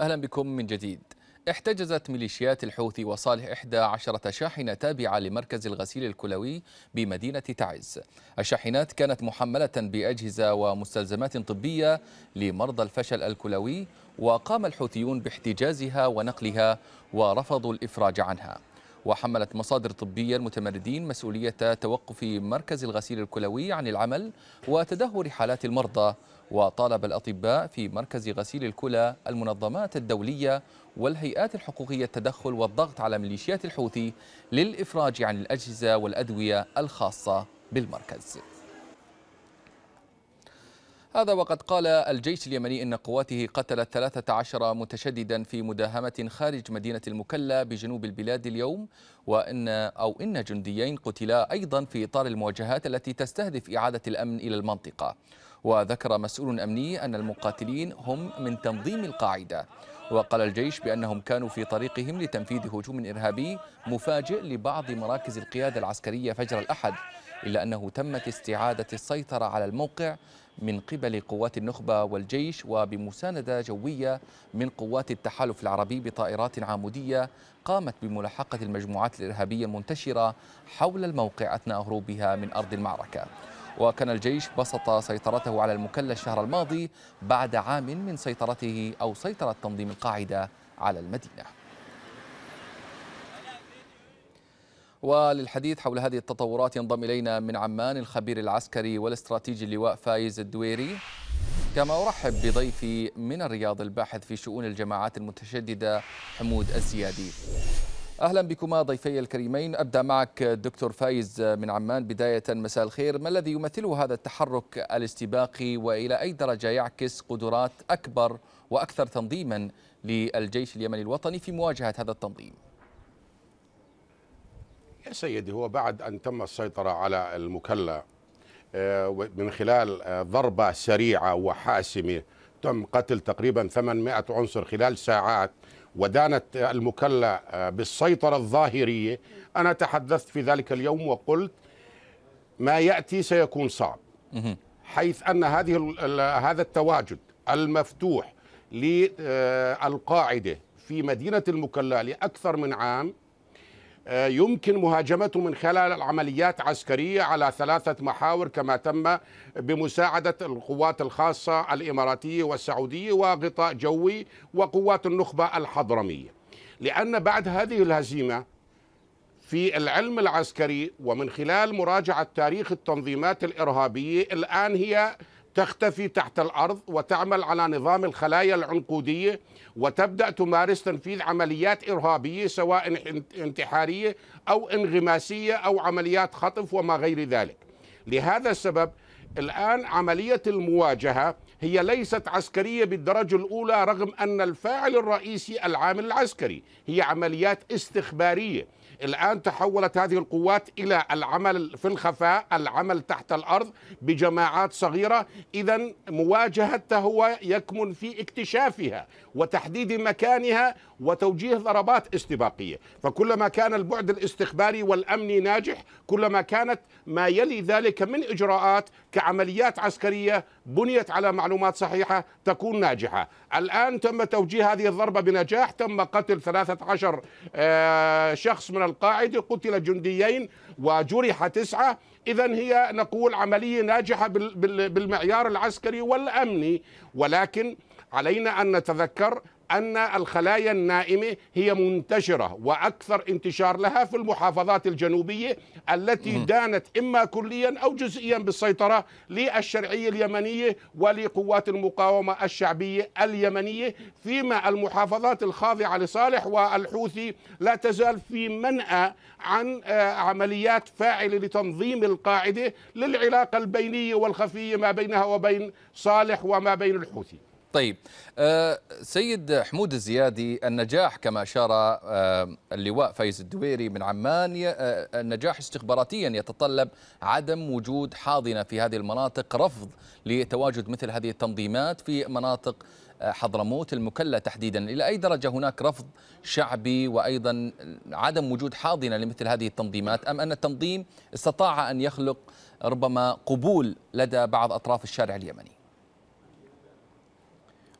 أهلا بكم من جديد احتجزت ميليشيات الحوثي وصالح 11 شاحنة تابعة لمركز الغسيل الكلوي بمدينة تعز الشاحنات كانت محملة بأجهزة ومستلزمات طبية لمرضى الفشل الكلوي وقام الحوثيون باحتجازها ونقلها ورفضوا الإفراج عنها وحملت مصادر طبية المتمردين مسؤولية توقف مركز الغسيل الكلوي عن العمل وتدهور حالات المرضى وطالب الأطباء في مركز غسيل الكلى المنظمات الدولية والهيئات الحقوقية التدخل والضغط على ميليشيات الحوثي للإفراج عن الأجهزة والأدوية الخاصة بالمركز هذا وقد قال الجيش اليمني إن قواته قتلت 13 متشددا في مداهمة خارج مدينة المكلا بجنوب البلاد اليوم وإن أو إن جنديين قتلا أيضا في إطار المواجهات التي تستهدف إعادة الأمن إلى المنطقة وذكر مسؤول أمني أن المقاتلين هم من تنظيم القاعدة وقال الجيش بأنهم كانوا في طريقهم لتنفيذ هجوم إرهابي مفاجئ لبعض مراكز القيادة العسكرية فجر الأحد إلا أنه تمت استعادة السيطرة على الموقع من قبل قوات النخبة والجيش وبمساندة جوية من قوات التحالف العربي بطائرات عامودية قامت بملاحقة المجموعات الإرهابية المنتشرة حول الموقع أثناء هروبها من أرض المعركة وكان الجيش بسط سيطرته على المكلا الشهر الماضي بعد عام من سيطرته أو سيطرة تنظيم القاعدة على المدينة وللحديث حول هذه التطورات ينضم إلينا من عمان الخبير العسكري والاستراتيجي اللواء فايز الدويري كما أرحب بضيفي من الرياض الباحث في شؤون الجماعات المتشددة حمود الزيادي اهلا بكما ضيفي الكريمين ابدا معك دكتور فايز من عمان بدايه مساء الخير ما الذي يمثله هذا التحرك الاستباقي والى اي درجه يعكس قدرات اكبر واكثر تنظيما للجيش اليمني الوطني في مواجهه هذا التنظيم يا سيدي هو بعد أن تم السيطرة على المكلة آه، من خلال آه، ضربة سريعة وحاسمة تم قتل تقريبا 800 عنصر خلال ساعات ودانت المكلة آه، بالسيطرة الظاهرية أنا تحدثت في ذلك اليوم وقلت ما يأتي سيكون صعب حيث أن هذه هذا التواجد المفتوح للقاعدة في مدينة المكلا لأكثر من عام آه، يمكن مهاجمته من خلال العمليات عسكرية على ثلاثة محاور كما تم بمساعدة القوات الخاصة الإماراتية والسعودية وغطاء جوي وقوات النخبة الحضرمية لأن بعد هذه الهزيمة في العلم العسكري ومن خلال مراجعة تاريخ التنظيمات الإرهابية الآن هي تختفي تحت الارض وتعمل على نظام الخلايا العنقوديه وتبدا تمارس تنفيذ عمليات ارهابيه سواء انتحاريه او انغماسيه او عمليات خطف وما غير ذلك. لهذا السبب الان عمليه المواجهه هي ليست عسكريه بالدرجه الاولى رغم ان الفاعل الرئيسي العامل العسكري هي عمليات استخباريه الآن تحولت هذه القوات إلى العمل في الخفاء العمل تحت الأرض بجماعات صغيرة إذا مواجهتها هو يكمن في اكتشافها وتحديد مكانها وتوجيه ضربات استباقية فكلما كان البعد الاستخباري والأمني ناجح كلما كانت ما يلي ذلك من إجراءات كعمليات عسكرية بنيت على معلومات صحيحة تكون ناجحة الآن تم توجيه هذه الضربة بنجاح تم قتل 13 آه، شخص من القاعدة قتل جنديين وجرح تسعة إذا هي نقول عملية ناجحة بالمعيار العسكري والأمني ولكن علينا أن نتذكر أن الخلايا النائمة هي منتشرة وأكثر انتشار لها في المحافظات الجنوبية التي دانت إما كليا أو جزئيا بالسيطرة للشرعية اليمنية ولقوات المقاومة الشعبية اليمنية فيما المحافظات الخاضعة لصالح والحوثي لا تزال في منأى عن آه، عمليات فاعلة لتنظيم القاعدة للعلاقة البينية والخفية ما بينها وبين صالح وما بين الحوثي طيب آه، سيد حمود الزيادي النجاح كما أشار آه، اللواء فايز الدويري من عمان آه، النجاح استخباراتيا يتطلب عدم وجود حاضنة في هذه المناطق رفض لتواجد مثل هذه التنظيمات في مناطق حضرموت المكلا تحديدا إلى أي درجة هناك رفض شعبي وأيضا عدم وجود حاضنة لمثل هذه التنظيمات أم أن التنظيم استطاع أن يخلق ربما قبول لدى بعض أطراف الشارع اليمني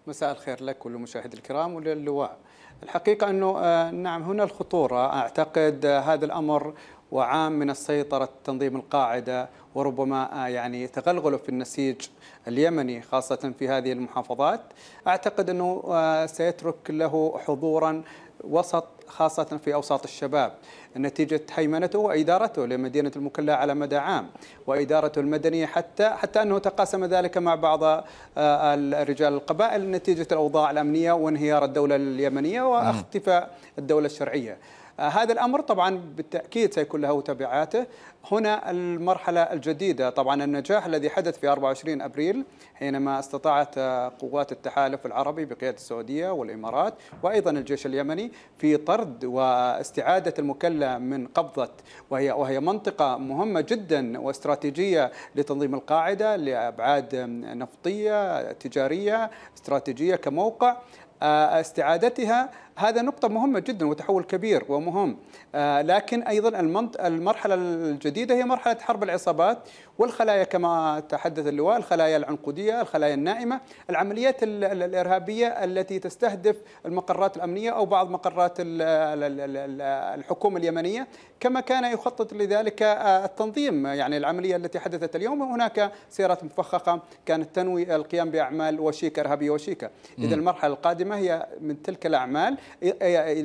مساء الخير لك ولمشاهدي الكرام وللواء الحقيقة أنه آه، نعم هنا الخطورة أعتقد آه، هذا الأمر وعام من السيطرة تنظيم القاعدة وربما آه، يعني تغلغله في النسيج اليمني خاصة في هذه المحافظات أعتقد أنه سيترك له حضورا وسط خاصة في أوساط الشباب نتيجة هيمنته وإدارته لمدينة المكلا على مدى عام وإدارته المدنية حتى حتى أنه تقاسم ذلك مع بعض آه، رجال القبائل نتيجة الأوضاع الأمنية وانهيار الدولة اليمنية واختفاء الدولة الشرعية آه، هذا الأمر طبعا بالتأكيد سيكون له تبعاته هنا المرحلة الجديدة طبعا النجاح الذي حدث في 24 أبريل حينما استطاعت آه، قوات التحالف العربي بقيادة السعودية والإمارات وأيضا الجيش اليمني في طرد واستعادة المكلا من قبضة وهي وهي منطقة مهمة جدا واستراتيجية لتنظيم القاعدة لأبعاد نفطية تجارية استراتيجية كموقع آه، استعادتها هذا نقطة مهمة جدا وتحول كبير ومهم آه، لكن أيضا المرحلة الجديدة هي مرحلة حرب العصابات والخلايا كما تحدث اللواء الخلايا العنقودية الخلايا النائمة العمليات الإرهابية التي تستهدف المقرات الأمنية أو بعض مقرات الحكومة اليمنية كما كان يخطط لذلك آه، التنظيم يعني العملية التي حدثت اليوم هناك سيارات مفخخة كانت تنوي القيام بأعمال وشيكة إرهابية وشيكة إذا المرحلة القادمة هي من تلك الأعمال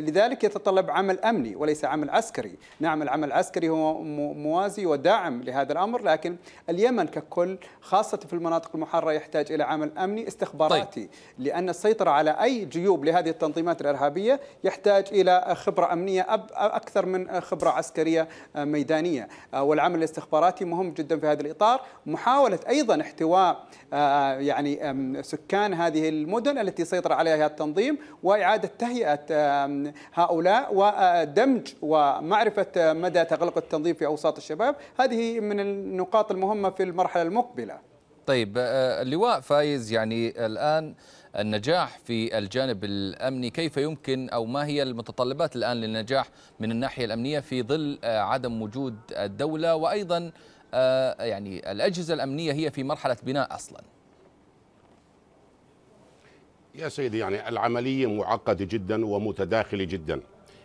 لذلك يتطلب عمل أمني وليس عمل عسكري نعم العمل العسكري هو موازي وداعم لهذا الأمر لكن اليمن ككل خاصة في المناطق المحررة يحتاج إلى عمل أمني استخباراتي طيب. لأن السيطرة على أي جيوب لهذه التنظيمات الإرهابية يحتاج إلى خبرة أمنية أكثر من خبرة عسكرية ميدانية والعمل الاستخباراتي مهم جدا في هذا الإطار محاولة أيضا احتواء آه، يعني سكان هذه المدن التي سيطر عليها التنظيم وإعادة تهيئة هؤلاء ودمج ومعرفة مدى تغلق التنظيم في أوساط الشباب هذه من النقاط المهمة في المرحلة المقبلة طيب آه، اللواء فايز يعني الآن النجاح في الجانب الأمني كيف يمكن أو ما هي المتطلبات الآن للنجاح من الناحية الأمنية في ظل آه، عدم وجود الدولة وأيضا آه، يعني الأجهزة الأمنية هي في مرحلة بناء أصلاً يا سيدي يعني العملية معقدة جدا ومتداخلة جدا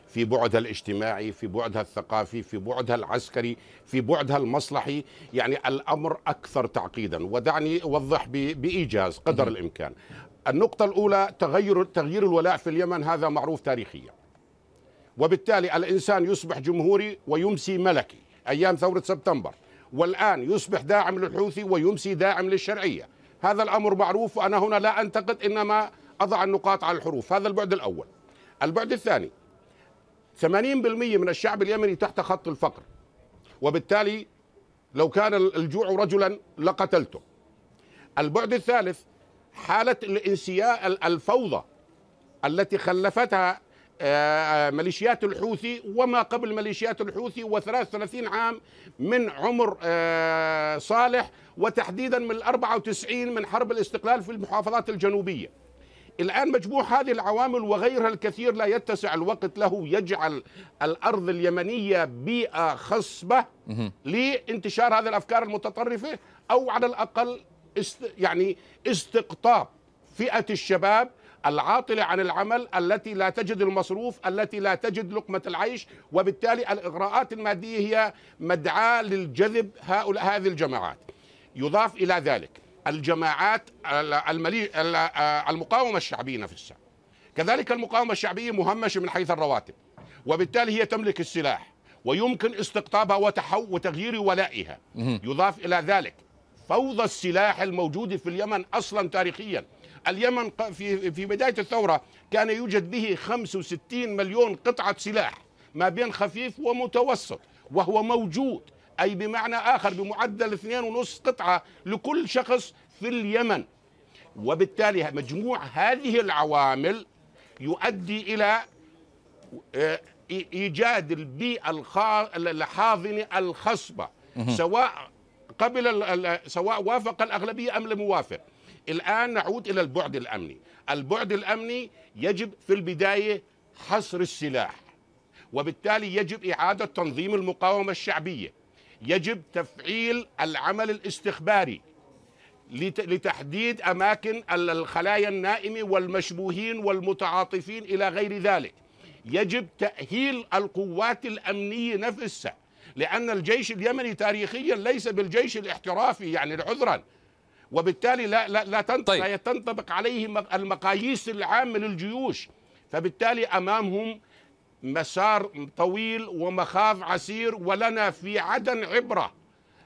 في بعدها الاجتماعي في بعدها الثقافي في بعدها العسكري في بعدها المصلحي يعني الأمر أكثر تعقيدا ودعني أوضح بإيجاز قدر الإمكان النقطة الأولى تغير تغيير الولاء في اليمن هذا معروف تاريخيا وبالتالي الإنسان يصبح جمهوري ويمسي ملكي أيام ثورة سبتمبر والآن يصبح داعم للحوثي ويمسي داعم للشرعية هذا الأمر معروف وأنا هنا لا أنتقد إنما أضع النقاط على الحروف هذا البعد الأول البعد الثاني 80% من الشعب اليمني تحت خط الفقر وبالتالي لو كان الجوع رجلا لقتلته البعد الثالث حالة الانسياء الفوضى التي خلفتها آه، آه، ميليشيات الحوثي وما قبل ميليشيات الحوثي و33 عام من عمر آه، صالح وتحديدا من 94 من حرب الاستقلال في المحافظات الجنوبيه الآن مجموع هذه العوامل وغيرها الكثير لا يتسع الوقت له يجعل الأرض اليمنية بيئة خصبة لانتشار هذه الأفكار المتطرفة أو على الأقل است يعني استقطاب فئة الشباب العاطلة عن العمل التي لا تجد المصروف التي لا تجد لقمة العيش وبالتالي الإغراءات المادية هي مدعاة للجذب هؤلاء هذه الجماعات يضاف إلى ذلك الجماعات آه، المقاومة الشعبية نفسها كذلك المقاومة الشعبية مهمشة من حيث الرواتب وبالتالي هي تملك السلاح ويمكن استقطابها وتحو وتغيير ولائها يضاف إلى ذلك فوضى السلاح الموجودة في اليمن أصلا تاريخيا اليمن في, في بداية الثورة كان يوجد به 65 مليون قطعة سلاح ما بين خفيف ومتوسط وهو موجود أي بمعنى آخر بمعدل اثنين ونص قطعة لكل شخص في اليمن وبالتالي مجموع هذه العوامل يؤدي إلى آه، إيجاد البيئة الحاضنة الخصبة سواء قبل سواء وافق الأغلبية أم لم يوافق الآن نعود إلى البعد الأمني البعد الأمني يجب في البداية حصر السلاح وبالتالي يجب إعادة تنظيم المقاومة الشعبية يجب تفعيل العمل الاستخباري لتحديد اماكن الخلايا النائمه والمشبوهين والمتعاطفين الى غير ذلك يجب تاهيل القوات الامنيه نفسها لان الجيش اليمني تاريخيا ليس بالجيش الاحترافي يعني عذرا وبالتالي لا لا لا تنطبق, طيب. لا تنطبق عليه المقاييس العامه للجيوش فبالتالي امامهم مسار طويل ومخاض عسير ولنا في عدن عبره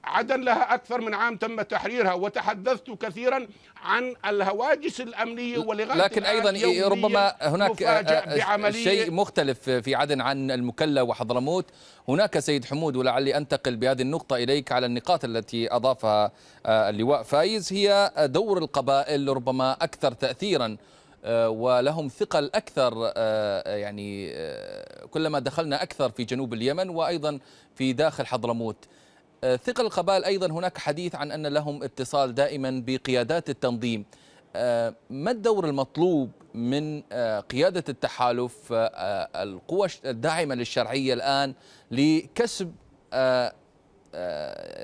عدن لها أكثر من عام تم تحريرها وتحدثت كثيرا عن الهواجس الأمنية ولغاية لكن أيضا إيه، ربما هناك آه، آه، آه، شيء مختلف في عدن عن المكلا وحضرموت هناك سيد حمود ولعلي أنتقل بهذه النقطة إليك على النقاط التي أضافها اللواء فايز هي دور القبائل ربما أكثر تأثيرا آه، ولهم ثقل أكثر آه، آه، يعني كلما دخلنا أكثر في جنوب اليمن وأيضا في داخل حضرموت ثقل القبائل أيضا هناك حديث عن أن لهم اتصال دائما بقيادات التنظيم ما الدور المطلوب من قيادة التحالف القوى الداعمة للشرعية الآن لكسب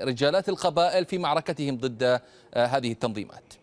رجالات القبائل في معركتهم ضد هذه التنظيمات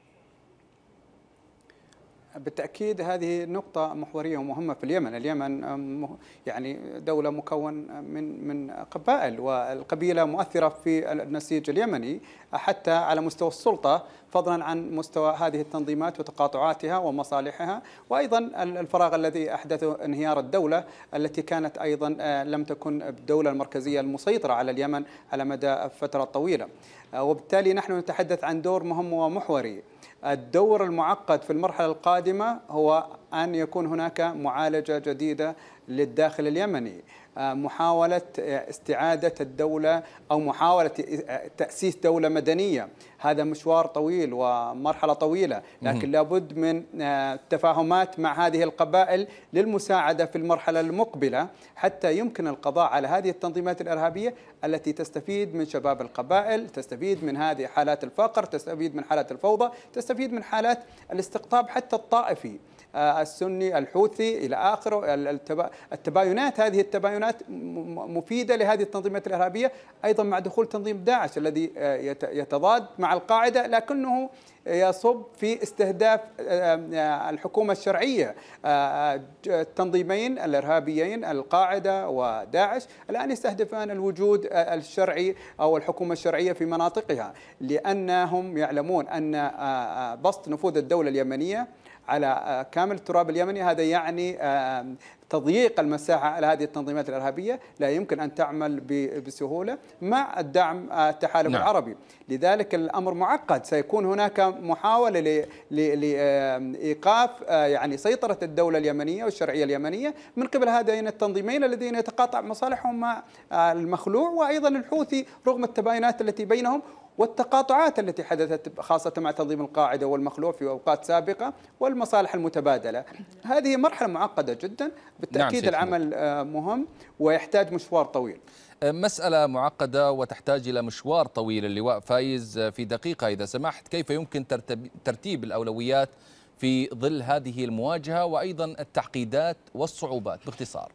بالتاكيد هذه نقطه محوريه ومهمه في اليمن، اليمن يعني دوله مكون من من قبائل والقبيله مؤثره في النسيج اليمني حتى على مستوى السلطه فضلا عن مستوى هذه التنظيمات وتقاطعاتها ومصالحها وايضا الفراغ الذي احدثه انهيار الدوله التي كانت ايضا آه، لم تكن الدوله المركزيه المسيطره على اليمن على مدى فتره طويله آه، وبالتالي نحن نتحدث عن دور مهم ومحوري الدور المعقد في المرحلة القادمة هو أن يكون هناك معالجة جديدة للداخل اليمني آه، محاولة آه، استعادة الدولة أو محاولة آه، تأسيس دولة مدنية هذا مشوار طويل ومرحلة طويلة لكن لابد من آه، تفاهمات مع هذه القبائل للمساعدة في المرحلة المقبلة حتى يمكن القضاء على هذه التنظيمات الإرهابية التي تستفيد من شباب القبائل تستفيد من هذه حالات الفقر تستفيد من حالات الفوضى تستفيد من حالات الاستقطاب حتى الطائفي آه، السني الحوثي الى اخره التباينات هذه التباينات مفيده لهذه التنظيمات الارهابيه ايضا مع دخول تنظيم داعش الذي آه، يتضاد مع مع القاعدة لكنه يصب في استهداف آه، آه، الحكومة الشرعية آه، التنظيمين الإرهابيين القاعدة وداعش الآن يستهدفان الوجود الشرعي أو الحكومة الشرعية في مناطقها لأنهم يعلمون أن بسط نفوذ الدولة اليمنية على كامل التراب اليمني هذا يعني تضييق المساحة على هذه التنظيمات الإرهابية لا يمكن أن تعمل بسهولة مع الدعم التحالف نعم. العربي لذلك الأمر معقد سيكون هناك محاولة لإيقاف آه، يعني سيطرة الدولة اليمنية والشرعية اليمنية من قبل هذين التنظيمين الذين يتقاطع مصالحهم مع آه، المخلوع وأيضا الحوثي رغم التباينات التي بينهم والتقاطعات التي حدثت خاصة مع تنظيم القاعدة والمخلوع في أوقات سابقة والمصالح المتبادلة هذه مرحلة معقدة جدا نعم، بالتأكيد نعم العمل آه، مهم ويحتاج مشوار طويل مسألة معقدة وتحتاج إلى مشوار طويل اللواء فايز في دقيقة إذا سمحت كيف يمكن ترتيب الأولويات في ظل هذه المواجهة وأيضا التعقيدات والصعوبات باختصار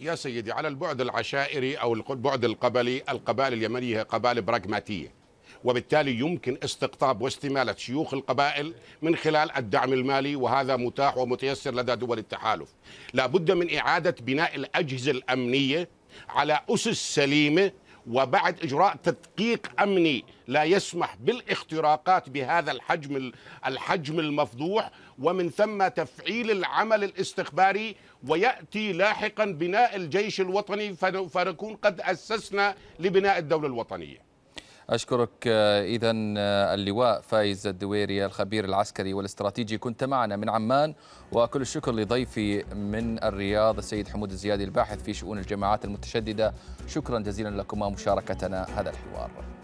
يا سيدي على البعد العشائري أو البعد القبلي القبائل اليمنية قبائل براغماتية وبالتالي يمكن استقطاب واستماله شيوخ القبائل من خلال الدعم المالي وهذا متاح ومتيسر لدى دول التحالف لا بد من اعاده بناء الاجهزه الامنيه على اسس سليمه وبعد اجراء تدقيق امني لا يسمح بالاختراقات بهذا الحجم الحجم المفضوح ومن ثم تفعيل العمل الاستخباري وياتي لاحقا بناء الجيش الوطني فنكون قد اسسنا لبناء الدوله الوطنيه أشكرك آه، إذا آه، اللواء فايز الدويري الخبير العسكري والاستراتيجي كنت معنا من عمان وكل الشكر لضيفي من الرياض السيد حمود الزيادي الباحث في شؤون الجماعات المتشددة شكرا جزيلا لكما مشاركتنا هذا الحوار